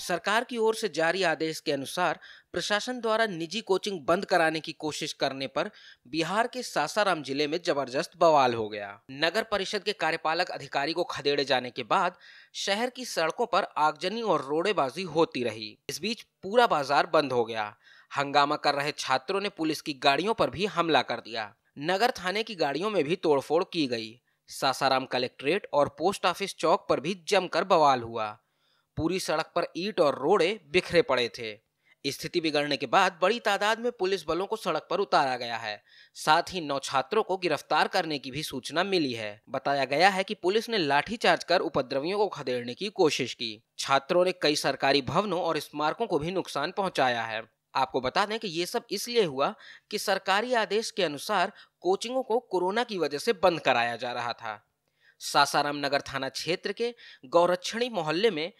सरकार की ओर से जारी आदेश के अनुसार प्रशासन द्वारा निजी कोचिंग बंद कराने की कोशिश करने पर बिहार के सासाराम जिले में जबरदस्त बवाल हो गया नगर परिषद के कार्यपालक अधिकारी को खदेड़े जाने के बाद शहर की सड़कों पर आगजनी और रोड़ेबाजी होती रही इस बीच पूरा बाजार बंद हो गया हंगामा कर रहे छात्रों ने पुलिस की गाड़ियों पर भी हमला कर दिया नगर थाने की गाड़ियों में भी तोड़फोड़ की गई सासाराम कलेक्ट्रेट और पोस्ट ऑफिस चौक पर भी जमकर बवाल हुआ पूरी सड़क पर ईट और रोड़े बिखरे पड़े थे स्थिति बिगड़ने के बाद बड़ी तादाद में पुलिस बलों को सड़क पर उतारा गया है साथ ही नौ छात्रों को गिरफ्तार करने की भी सूचना मिली है बताया गया है कि पुलिस ने लाठीचार्ज कर उपद्रवियों को खदेड़ने की कोशिश की छात्रों ने कई सरकारी भवनों और स्मारकों को भी नुकसान पहुंचाया है आपको बता दें कि ये सब इसलिए हुआ कि सरकारी आदेश के अनुसार कोचिंगों को कोरोना की वजह से बंद कराया जा रहा था सासाराम नगर थाना क्षेत्र के गौरक्षणी मोहल्ले में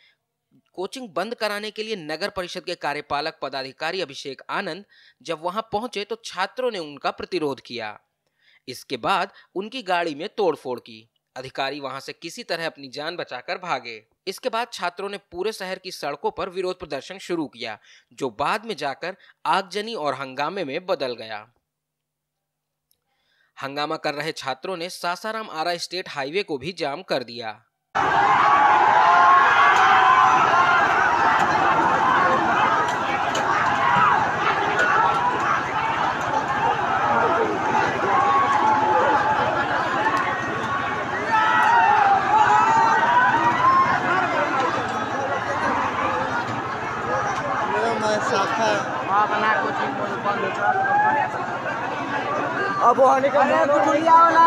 कोचिंग बंद कराने के लिए नगर परिषद के कार्यपालक पदाधिकारी अभिषेक आनंद जब वहां पहुंचे तो छात्रों ने उनका प्रतिरोध किया इसके बाद उनकी गाड़ी में तोड़फोड़ की अधिकारी वहां से किसी तरह अपनी जान बचाकर भागे इसके बाद छात्रों ने पूरे शहर की सड़कों पर विरोध प्रदर्शन शुरू किया जो बाद में जाकर आगजनी और हंगामे में बदल गया हंगामा कर रहे छात्रों ने सासाराम आरा स्टेट हाईवे को भी जाम कर दिया अब तो वो का